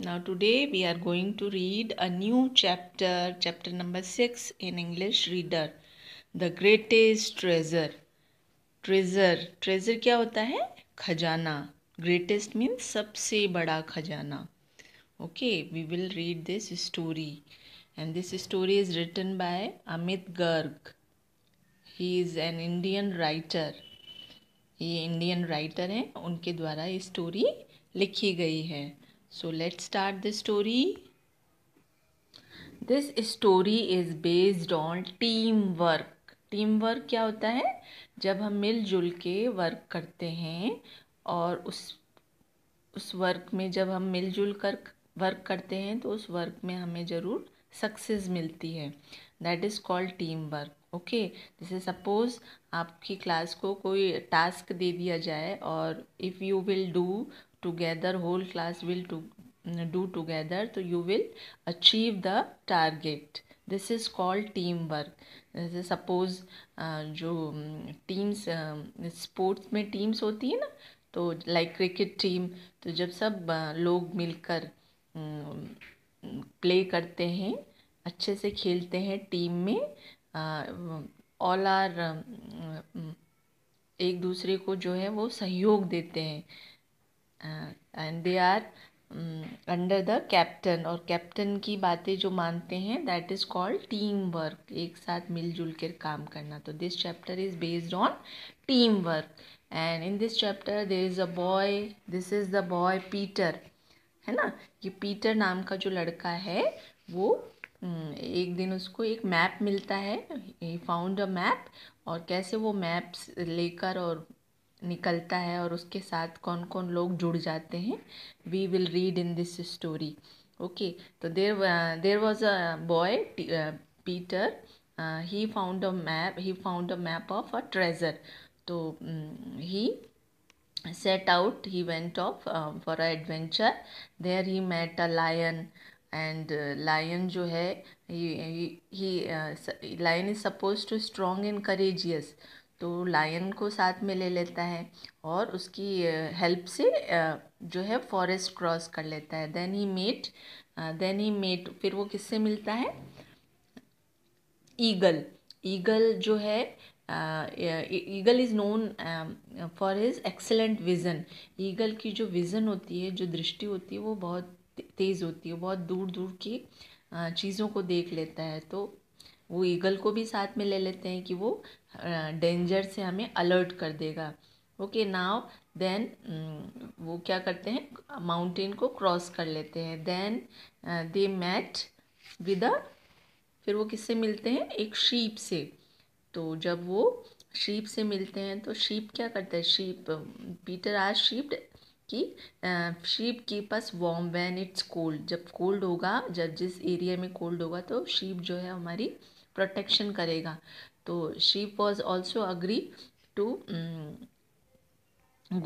Now, today we are going to read a new chapter, chapter number six in English Reader The Greatest Treasure. Treasure, treasure क्या होता है खजाना Greatest means सबसे बड़ा खजाना Okay, we will read this story. And this story is written by Amit Garg. He is an Indian writer. ये Indian writer हैं उनके द्वारा ये story लिखी गई है So let's start the story. This story is based on team work team work क्या होता है जब हम मिलजुल के वर्क करते हैं और उस उस वर्क में जब हम मिलजुल कर वर्क करते हैं तो उस वर्क में हमें ज़रूर सक्सेस मिलती है that is called team work okay जैसे सपोज़ आपकी क्लास को कोई टास्क दे दिया जाए और if you will do together whole class will to do together so you will achieve the target this is called team work जैसे suppose जो टीम्स um, स्पोर्ट्स um, में टीम्स होती है ना तो लाइक क्रिकेट टीम तो जब सब uh, लोग मिलकर प्ले um, करते हैं अच्छे से खेलते हैं टीम में ऑल uh, आर एक दूसरे को जो है वो सहयोग देते हैं and they are under the captain और कैप्टन की बातें जो मानते हैं that is called team work एक साथ मिलजुल कर काम करना तो this chapter is based on team work and in this chapter there is a boy this is the boy Peter है ना ये पीटर नाम का जो लड़का है वो um, एक दिन उसको एक मैप मिलता है ही फाउंड अ मैप और कैसे वो मैप्स लेकर और निकलता है और उसके साथ कौन कौन लोग जुड़ जाते हैं we will read in this story okay तो there there was a boy Peter he found a map he found a map of a treasure तो he set out he went off for a adventure there he met a lion and lion जो है he lion is suppose to strong and courageous तो lion को साथ में ले लेता है और उसकी हेल्प से जो है फॉरेस्ट क्रॉस कर लेता है then he met then he met फिर वो किससे मिलता है ईगल ईगल जो है eagle is known for his excellent vision eagle की जो विज़न होती है जो दृष्टि होती है वो बहुत तेज़ होती है बहुत दूर दूर की चीज़ों को देख लेता है तो वो ईगल को भी साथ में ले लेते हैं कि वो डेंजर से हमें अलर्ट कर देगा ओके नाव देन वो क्या करते हैं माउंटेन को क्रॉस कर लेते हैं then they met with a फिर वो किससे मिलते हैं एक शीप से तो जब वो शीप से मिलते हैं तो शीप क्या करता है शीप पीटर आज शीप कि शीप के पास वॉम वैन इट्स कोल्ड जब कोल्ड होगा जब जिस एरिया में कोल्ड होगा तो शीप जो है हमारी प्रोटेक्शन करेगा तो she was also agree to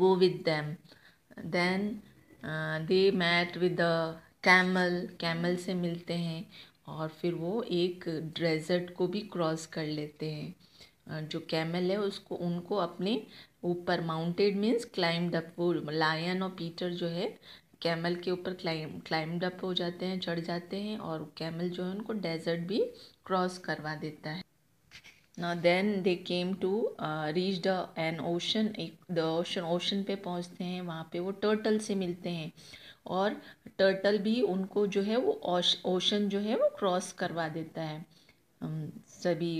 go with them then they met with camel camel से मिलते हैं और फिर वो एक डेजर्ट को भी क्रॉस कर लेते हैं जो कैमल है उसको उनको अपने ऊपर माउंटेड मीन्स क्लाइम्ड अप वो लायन और पीटर जो है कैमल के ऊपर क्लाइम क्लाइम्ड अप हो जाते हैं चढ़ जाते हैं और कैमल जो है उनको डेजर्ट भी क्रॉस करवा देता है ना then they came to reach the an ocean एक द ओशन ओशन पे पहुंचते हैं वहाँ पे वो टर्टल से मिलते हैं और टर्टल भी उनको जो है वो ओशन जो है वो क्रॉस करवा देता है सभी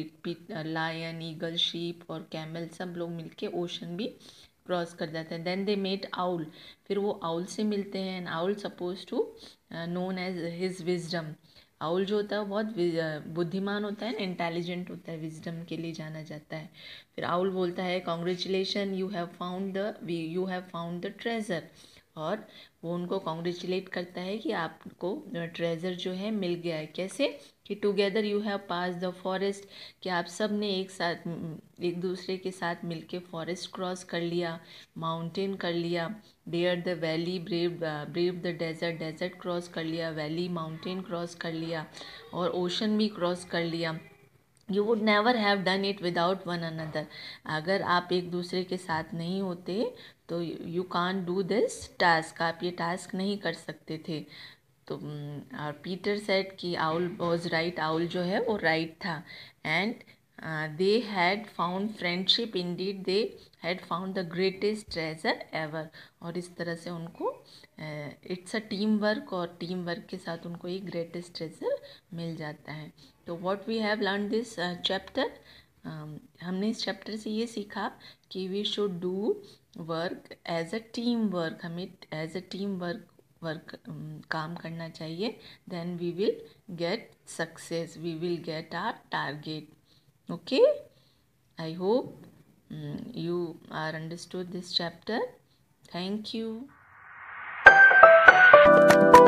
लायन ईगल शीप और कैमल सब लोग मिलके ओशन भी क्रॉस कर जाते हैं देन दे मेट आउल फिर वो आउल से मिलते हैं and owl suppose to known as his wisdom owl जो होता है बहुत uh, बुद्धिमान होता है इंटेलिजेंट होता है विजडम के लिए जाना जाता है फिर आउल बोलता है congratulation you have found the you have found the treasure और वो उनको कॉन्ग्रेचुलेट करता है कि आपको ट्रेजर uh, जो है मिल गया है कैसे कि together you have pass the forest कि आप सब ने एक साथ हम्म, एक दूसरे के साथ मिलके फॉरेस्ट क्रॉस कर लिया माउंटेन कर लिया dare the valley brave brave the desert desert cross कर लिया वैली माउंटेन क्रॉस कर लिया और ओशन भी क्रॉस कर लिया you would never have done it without one another अगर आप एक दूसरे के साथ नहीं होते तो you can't do this task आप ये टास्क नहीं कर सकते थे तो और पीटर सेट कि आउल वॉज राइट आउल जो है वो राइट था and they had found friendship indeed they had found the greatest treasure ever और इस तरह से उनको इट्स अ टीम वर्क और टीम वर्क के साथ उनको ये ग्रेटेस्ट ट्रेजर मिल जाता है तो what we have learn this chapter हमने इस चैप्टर से ये सीखा कि we should do work as a team work हमें as a team work work um, काम करना चाहिए then we will get success we will get our target okay I hope you are understood this chapter thank you